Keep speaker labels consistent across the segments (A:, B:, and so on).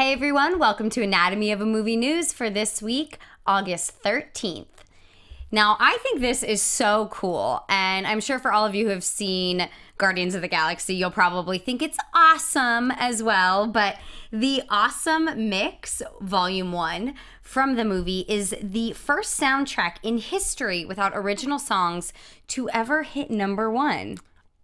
A: Hey everyone, welcome to Anatomy of a Movie News for this week, August 13th. Now, I think this is so cool, and I'm sure for all of you who have seen Guardians of the Galaxy, you'll probably think it's awesome as well. But the Awesome Mix, Volume 1 from the movie, is the first soundtrack in history without original songs to ever hit number one.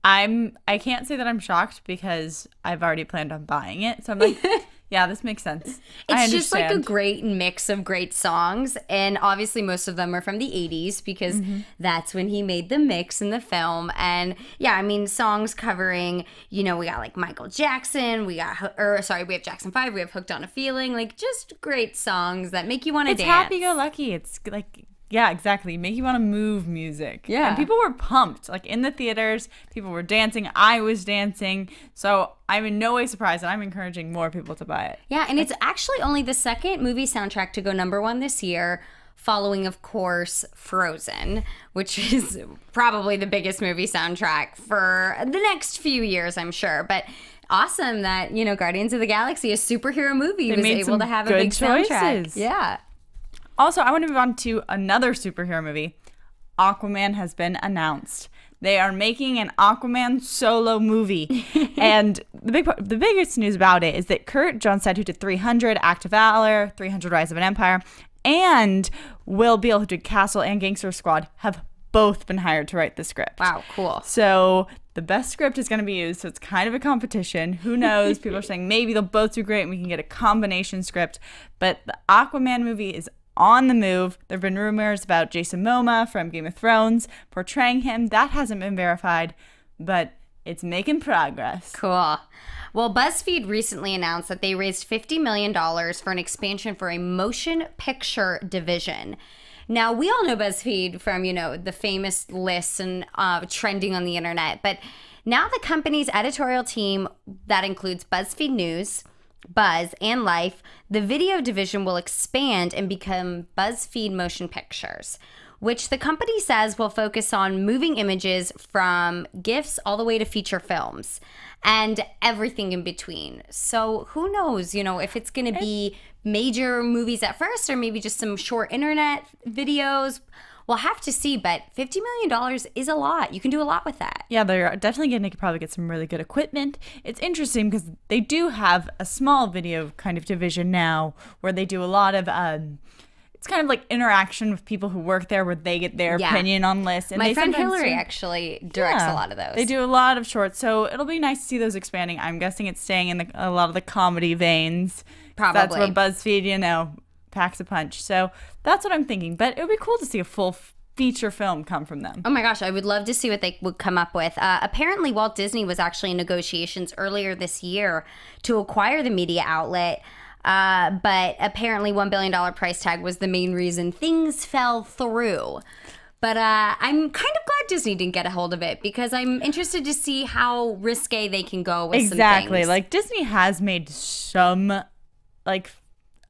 A: I'm I can't say that I'm shocked because I've already planned on buying it. So I'm like Yeah, this makes sense. It's just like a great mix of great songs. And obviously, most of them are from the 80s because mm -hmm. that's when he made the mix in the film. And yeah, I mean, songs covering, you know, we got like Michael Jackson, we got, or sorry, we have Jackson 5, we have Hooked on a Feeling, like just great songs that make you want to dance. It's happy
B: go lucky. It's like yeah, exactly. Make you want to move music. Yeah. And people were pumped. Like in the theaters, people were dancing. I was dancing. So I'm in no way surprised and I'm encouraging more people to buy
A: it. Yeah, and it's actually only the second movie soundtrack to go number one this year following, of course, Frozen, which is probably the biggest movie soundtrack for the next few years, I'm sure. But awesome that, you know, Guardians of the Galaxy, a superhero movie, was able to have a big choices. soundtrack. Yeah. Also, I want to move on to
B: another superhero movie. Aquaman has been announced. They are making an Aquaman solo movie, and the big the biggest news about it is that Kurt Johnstad, who did 300, Act of Valor, 300, Rise of an Empire, and Will Beale, who did Castle and Gangster Squad, have both been hired to write the script. Wow, cool. So the best script is going to be used. So it's kind of a competition. Who knows? People are saying maybe they'll both do great and we can get a combination script. But the Aquaman movie is on the move. There have been rumors about Jason Momoa from Game of Thrones portraying him. That hasn't been verified,
A: but it's making progress. Cool. Well, BuzzFeed recently announced that they raised $50 million for an expansion for a motion picture division. Now, we all know BuzzFeed from, you know, the famous lists and uh, trending on the internet, but now the company's editorial team that includes BuzzFeed News, Buzz, and Life, the video division will expand and become BuzzFeed Motion Pictures, which the company says will focus on moving images from GIFs all the way to feature films and everything in between. So who knows, you know, if it's going to be major movies at first or maybe just some short internet videos. We'll have to see, but $50 million is a lot. You can do a lot with that.
B: Yeah, they're definitely going to probably get some really good equipment. It's interesting because they do have a small video kind of division now where they do a lot of. Um, it's kind of like interaction with people who work there where they get their yeah. opinion on lists. And My friend Hillary
A: actually directs yeah, a lot of those. They do
B: a lot of shorts. So it'll be nice to see those expanding. I'm guessing it's staying in the, a lot of the comedy veins. Probably. That's where BuzzFeed, you know, packs a punch. So that's what I'm thinking. But it would be cool
A: to see a full feature film come from them. Oh my gosh, I would love to see what they would come up with. Uh, apparently, Walt Disney was actually in negotiations earlier this year to acquire the media outlet. Uh, but apparently, $1 billion price tag was the main reason things fell through. But uh, I'm kind of glad Disney didn't get a hold of it because I'm interested to see how risque they can go with exactly. Like
B: Disney has made some like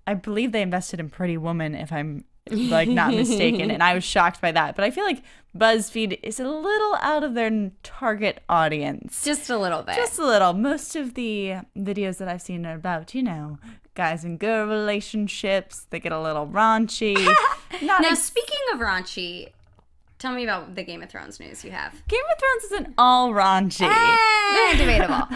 B: I believe they invested in Pretty Woman, if I'm like not mistaken, and I was shocked by that. But I feel like BuzzFeed is a little out of their target audience, just a little bit, just a little. Most of the videos that I've seen are about you know guys and girl relationships. They get a little raunchy.
A: now, speaking of raunchy, Tell me about the Game of Thrones news you have.
B: Game of Thrones isn't all raunchy. Hey, eh, debatable.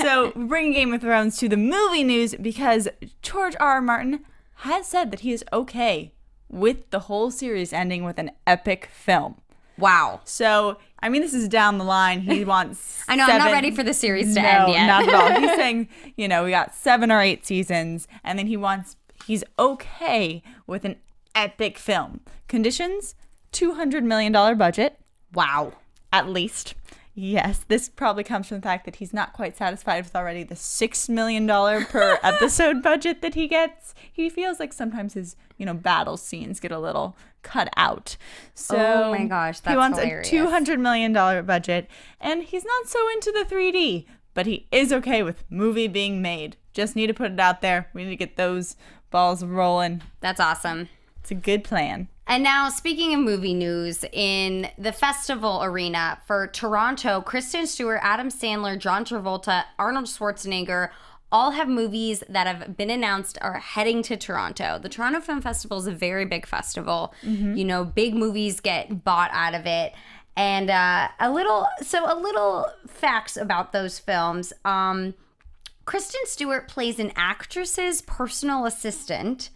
B: so, bringing Game of Thrones to the movie news because George R. R. Martin has said that he is okay with the whole series ending with an epic film. Wow. So, I mean, this is down the line. He wants. I know. i I'm not ready for the series to no, end yet. not at all. He's saying, you know, we got seven or eight seasons, and then he wants. He's okay with an epic film. Conditions $200 million budget. Wow. At least. Yes, this probably comes from the fact that he's not quite satisfied with already the $6 million per episode budget that he gets. He feels like sometimes his, you know, battle scenes get a little cut out. So oh my gosh, that's He wants hilarious. a $200 million budget and he's not so into the 3D, but he is okay with movie being made. Just need to put it out there. We need to get those balls rolling. That's awesome. It's a good plan.
A: And now, speaking of movie news, in the festival arena for Toronto, Kristen Stewart, Adam Sandler, John Travolta, Arnold Schwarzenegger all have movies that have been announced are heading to Toronto. The Toronto Film Festival is a very big festival. Mm-hmm. You know, big movies get bought out of it. And uh, a little, so a little facts about those films. Um, Kristen Stewart plays an actress's personal assistant.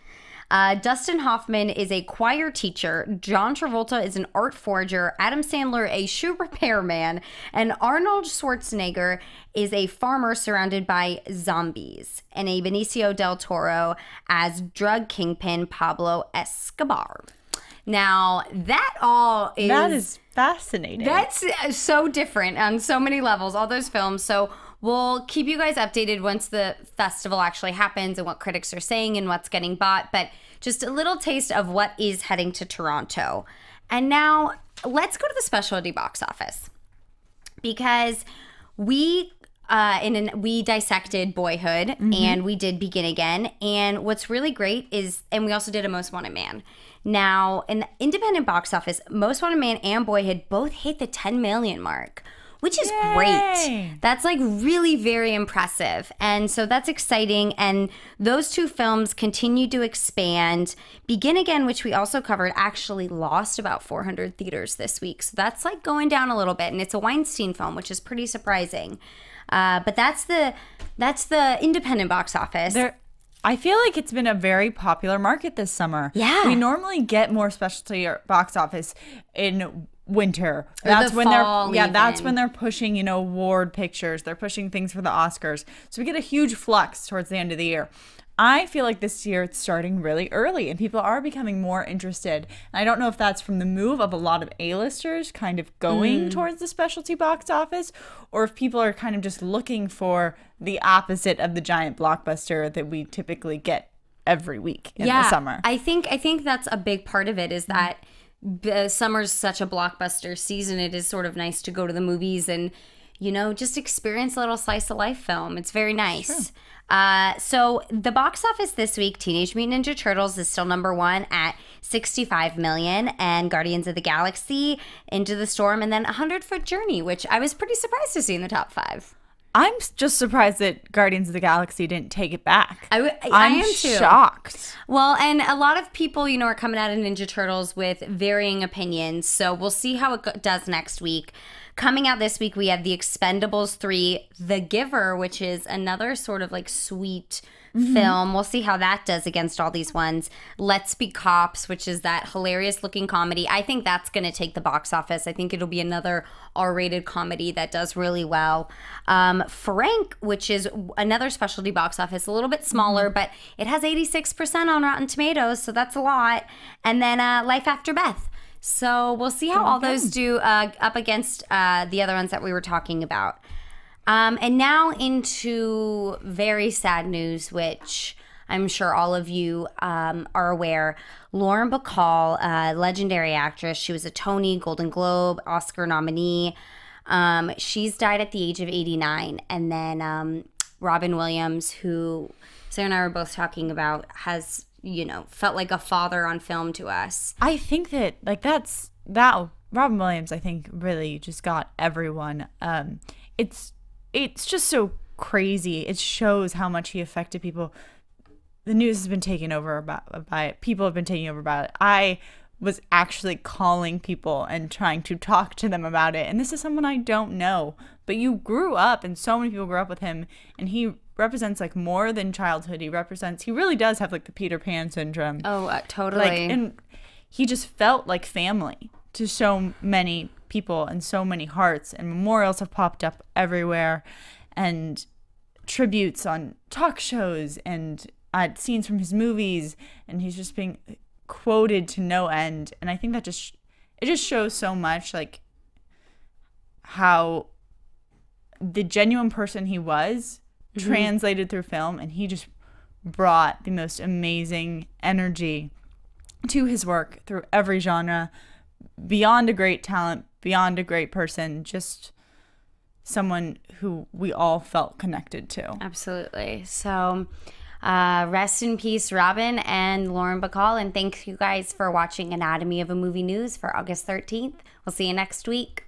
A: Uh, Dustin Hoffman is a choir teacher. John Travolta is an art forger. Adam Sandler, a shoe repairman. And Arnold Schwarzenegger is a farmer surrounded by zombies. And a Benicio del Toro as drug kingpin Pablo Escobar. Now that all is that is fascinating. That's so different on so many levels. All those films. So We'll keep you guys updated once the festival actually happens and what critics are saying and what's getting bought, but just a little taste of what is heading to Toronto. And now let's go to the specialty box office because we uh, in an, we dissected Boyhood mm-hmm. and we did Begin Again. And what's really great is, and we also did a Most Wanted Man. Now, in the independent box office, Most Wanted Man and Boyhood both hit the 10 million mark, which is Yay. great. That's like really very impressive. And so that's exciting. And those two films continue to expand. Begin Again, which we also covered, actually lost about 400 theaters this week. So that's like going down a little bit. And it's a Weinstein film, which is pretty surprising. Uh, but that's the that's the independent box office. There I feel like it's been a very popular market this summer. Yeah. We normally get more
B: specialty box office in winter. That's the when they're yeah, that's when they're pushing, you know, award pictures. They're pushing things for the Oscars. So we get a huge flux towards the end of the year. I feel like this year it's starting really early and people are becoming more interested. And I don't know if that's from the move of a lot of A-listers kind of going mm. towards the specialty box office or if people are kind of just looking for the opposite of the giant blockbuster that we typically get every week in yeah, the summer. I
A: think I think that's a big part of it is that mm uh, summer's such a blockbuster season. It is sort of nice to go to the movies and, you know, just experience a little slice of life film. It's very nice. Sure. Uh, so the box office this week, Teenage Mutant Ninja Turtles is still number one at 65 million, and Guardians of the Galaxy, Into the Storm, and then 100 Foot Journey, which I was pretty surprised to see in the top five. I'm just surprised that Guardians of the Galaxy didn't take it back. I, I am too. shocked. Well, and a lot of people, you know, are coming out of Ninja Turtles with varying opinions. So we'll see how it does next week. Coming out this week, we have The Expendables 3, The Giver, which is another sort of like sweet mm-hmm. film. We'll see how that does against all these ones. Let's Be Cops, which is that hilarious looking comedy. I think that's going to take the box office. I think it'll be another R rated comedy that does really well. Um, Frank, which is another specialty box office, a little bit smaller, mm-hmm. but it has 86% on Rotten Tomatoes, so that's a lot. And then uh, Life After Beth so we'll see how all those do uh, up against uh, the other ones that we were talking about. Um, and now into very sad news, which I'm sure all of you um, are aware. Lauren Bacall, a legendary actress, she was a Tony, Golden Globe, Oscar nominee. Um, she's died at the age of 89. And then um, Robin Williams, who Sarah and I were both talking about, has you know, felt like a father on film to us. I
B: think that like that's that Robin Williams I think really just got everyone um it's it's just so crazy. It shows how much he affected people. The news has been taken over by, by it. People have been taken over by it. I was actually calling people and trying to talk to them about it. And this is someone I don't know, but you grew up, and so many people grew up with him, and he represents like more than childhood. He represents, he really does have like the Peter Pan syndrome. Oh, uh, totally. Like, and he just felt like family to so many people and so many hearts, and memorials have popped up everywhere, and tributes on talk shows and at uh, scenes from his movies, and he's just being quoted to no end and i think that just it just shows so much like how the genuine person he was mm-hmm. translated through film and he just brought the most amazing energy to his work through every genre beyond a great talent beyond a great person just
A: someone who we all felt connected to absolutely so uh, rest in peace, Robin and Lauren Bacall. And thank you guys for watching Anatomy of a Movie News for August 13th. We'll see you next week.